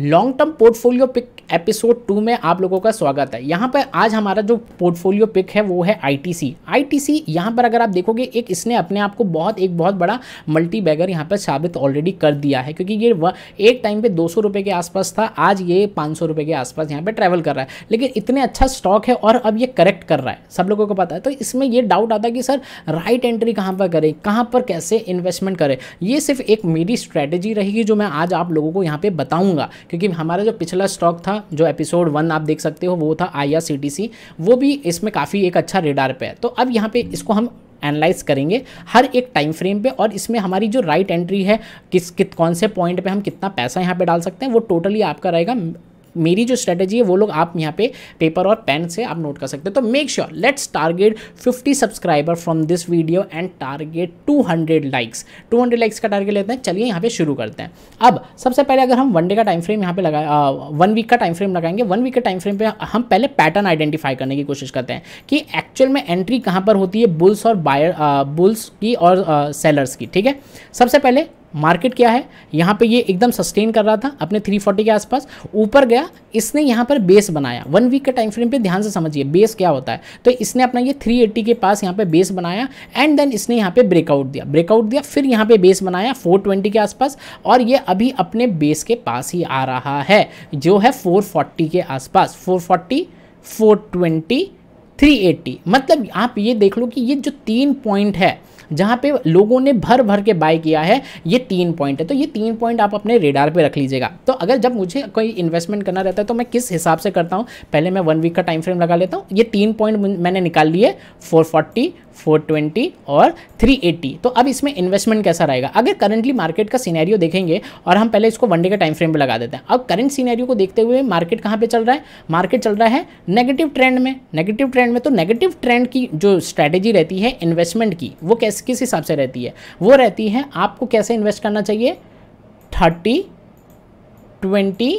long term portfolio pick episode two में आप लोगों का स्वागत है यहाँ पर आज हमारा जो पोर्टफोलियो पिक है वो है आईटीसी आईटीसी यहाँ पर अगर आप देखोगे एक इसने अपने आप को बहुत एक बहुत बड़ा मल्टी बैगर यहाँ पर साबित ऑलरेडी कर दिया है क्योंकि ये एक टाइम पे दो सौ के आसपास था आज ये पाँच सौ के आसपास यहाँ पर ट्रैवल कर रहा है लेकिन इतने अच्छा स्टॉक है और अब ये करेक्ट कर रहा है सब लोगों को पता है तो इसमें ये डाउट आता है कि सर राइट एंट्री कहाँ पर करें कहाँ पर कैसे इन्वेस्टमेंट करें ये सिर्फ एक मेरी स्ट्रैटेजी रहेगी जो मैं आज आप लोगों को यहाँ पर बताऊँगा क्योंकि हमारा जो पिछला स्टॉक था जो एपिसोड वन आप देख सकते हो वो था आई वो भी इसमें काफ़ी एक अच्छा रेडार पे है तो अब यहाँ पे इसको हम एनालाइज करेंगे हर एक टाइम फ्रेम पे और इसमें हमारी जो राइट right एंट्री है किस कित कौन से पॉइंट पे हम कितना पैसा यहाँ पे डाल सकते हैं वो टोटली आपका रहेगा मेरी जो स्ट्रेटेजी है वो लोग आप यहाँ पे पेपर और पेन से आप नोट कर सकते हो तो make sure let's target 50 subscriber from this video and target 200 likes 200 likes का टारगेट लेते हैं चलिए यहाँ पे शुरू करते हैं अब सबसे पहले अगर हम वन डे का टाइम फ्रेम यहाँ पे लगा वन वीक का टाइम फ्रेम लगाएंगे वन वीक के टाइम फ्रेम पर हम पहले पैटर्न आइडेंटिफाई करने की कोशिश करते हैं कि एक्चुअल में एंट्री कहाँ पर होती है बुल्स और बायर बुल्स की और सेलर्स की ठीक है सबसे पहले मार्केट क्या है यहाँ पे ये एकदम सस्टेन कर रहा था अपने 340 के आसपास ऊपर गया इसने यहाँ पर बेस बनाया वन वीक के टाइम फ्रेम पे ध्यान से समझिए बेस क्या होता है तो इसने अपना ये 380 के पास यहाँ पे बेस बनाया एंड देन इसने यहाँ पे ब्रेकआउट दिया ब्रेकआउट दिया फिर यहाँ पे बेस बनाया 420 के आसपास और ये अभी अपने बेस के पास ही आ रहा है जो है फोर के आसपास फोर फोर्टी 380 मतलब आप ये देख लो कि ये जो तीन पॉइंट है जहाँ पे लोगों ने भर भर के बाय किया है ये तीन पॉइंट है तो ये तीन पॉइंट आप अपने रेडार पे रख लीजिएगा तो अगर जब मुझे कोई इन्वेस्टमेंट करना रहता है तो मैं किस हिसाब से करता हूँ पहले मैं वन वीक का टाइम फ्रेम लगा लेता हूँ ये तीन पॉइंट मैंने निकाल लिए फोर फोर्टी 420 और 380 तो अब इसमें इन्वेस्टमेंट कैसा रहेगा अगर करंटली मार्केट का सीनैरियो देखेंगे और हम पहले इसको वनडे का टाइम फ्रेम पर लगा देते हैं अब करंट सीनैरियो को देखते हुए मार्केट कहाँ पर चल रहा है मार्केट चल रहा है नेगेटिव ट्रेंड में नेगेटिव ट्रेंड ट्रेंड में तो नेगेटिव ट्रेंड की जो स्ट्रैटेजी रहती है इन्वेस्टमेंट की वो कैसे किस हिसाब से रहती है वो रहती है आपको कैसे इन्वेस्ट करना चाहिए थर्टी ट्वेंटी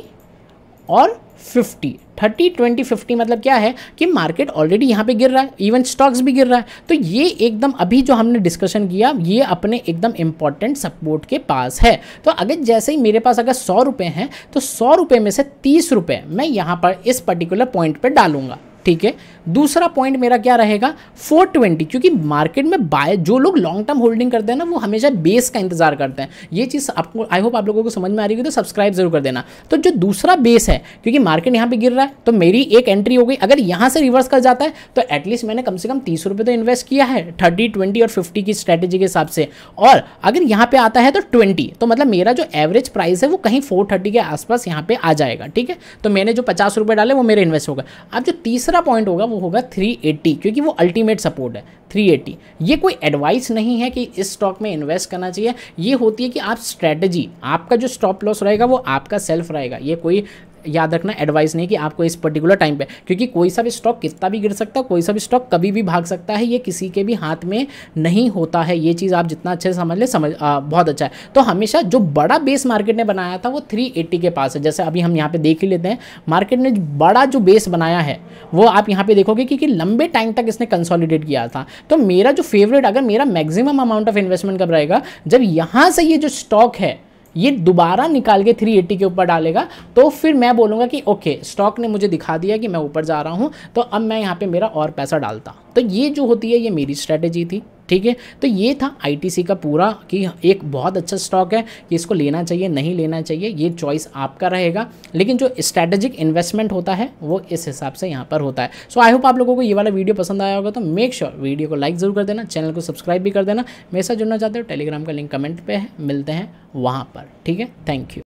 और फिफ्टी थर्टी ट्वेंटी फिफ्टी मतलब क्या है कि मार्केट ऑलरेडी यहाँ पे गिर रहा है इवन स्टॉक्स भी गिर रहा है तो ये एकदम अभी जो हमने डिस्कशन किया ये अपने एकदम इंपॉर्टेंट सपोर्ट के पास है तो अगर जैसे ही मेरे पास अगर सौ रुपये हैं तो सौ रुपये में से तीस रुपये मैं यहाँ पर इस पर्टिकुलर पॉइंट पर डालूंगा ठीक है दूसरा पॉइंट मेरा क्या रहेगा 420 क्योंकि मार्केट में बाय जो लोग लॉन्ग टर्म होल्डिंग करते हैं ना वो हमेशा बेस का इंतजार करते हैं ये चीज़ आपको आई होप आप लोगों को समझ में आ रही होगी तो सब्सक्राइब जरूर कर देना तो जो दूसरा बेस है क्योंकि मार्केट यहाँ पे गिर रहा है तो मेरी एक एंट्री हो गई अगर यहाँ से रिवर्स कर जाता है तो एटलीस्ट मैंने कम से कम तीस तो इन्वेस्ट किया है थर्टी ट्वेंटी और फिफ्टी की स्ट्रैटेजी के हिसाब से और अगर यहाँ पे आता है तो ट्वेंटी तो मतलब मेरा जो एवरेज प्राइस है वो कहीं फोर के आसपास यहाँ पे आ जाएगा ठीक है तो मैंने जो पचास डाले वो मेरे इन्वेस्ट होगा अब जो तीसरा तीसरा पॉइंट होगा वो होगा 380 क्योंकि वो अल्टीमेट सपोर्ट है 380 ये कोई एडवाइस नहीं है कि इस स्टॉक में इन्वेस्ट करना चाहिए ये होती है कि आप स्ट्रेटजी आपका जो स्टॉप लॉस रहेगा वो आपका सेल्फ रहेगा ये कोई याद रखना एडवाइस नहीं कि आपको इस पर्टिकुलर टाइम पे क्योंकि कोई सा भी स्टॉक कितना भी गिर सकता है कोई सा भी स्टॉक कभी भी भाग सकता है ये किसी के भी हाथ में नहीं होता है ये चीज़ आप जितना अच्छे से समझ ले समझ आ, बहुत अच्छा है तो हमेशा जो बड़ा बेस मार्केट ने बनाया था वो 380 के पास है जैसे अभी हम यहाँ पर देख ही लेते हैं मार्केट ने बड़ा जो बेस बनाया है वो आप यहाँ पर देखोगे क्योंकि लंबे टाइम तक इसने कंसॉलीडेट किया था तो मेरा जो फेवरेट अगर मेरा मैक्सिमम अमाउंट ऑफ इन्वेस्टमेंट कब रहेगा जब यहाँ से ये जो स्टॉक है ये दोबारा निकाल के 380 के ऊपर डालेगा तो फिर मैं बोलूँगा कि ओके स्टॉक ने मुझे दिखा दिया कि मैं ऊपर जा रहा हूँ तो अब मैं यहाँ पर मेरा और पैसा डालता तो ये जो होती है ये मेरी स्ट्रैटेजी थी ठीक है तो ये था आई का पूरा कि एक बहुत अच्छा स्टॉक है कि इसको लेना चाहिए नहीं लेना चाहिए ये चॉइस आपका रहेगा लेकिन जो स्ट्रैटेजिक इन्वेस्टमेंट होता है वो इस हिसाब से यहाँ पर होता है सो आई होप आप लोगों को ये वाला वीडियो पसंद आया होगा तो मेक श्योर sure वीडियो को लाइक ज़रूर कर देना चैनल को सब्सक्राइब भी कर देना मेरे साथ जुड़ना चाहते हो टेलीग्राम का लिंक कमेंट पर है मिलते हैं वहाँ पर ठीक है थैंक यू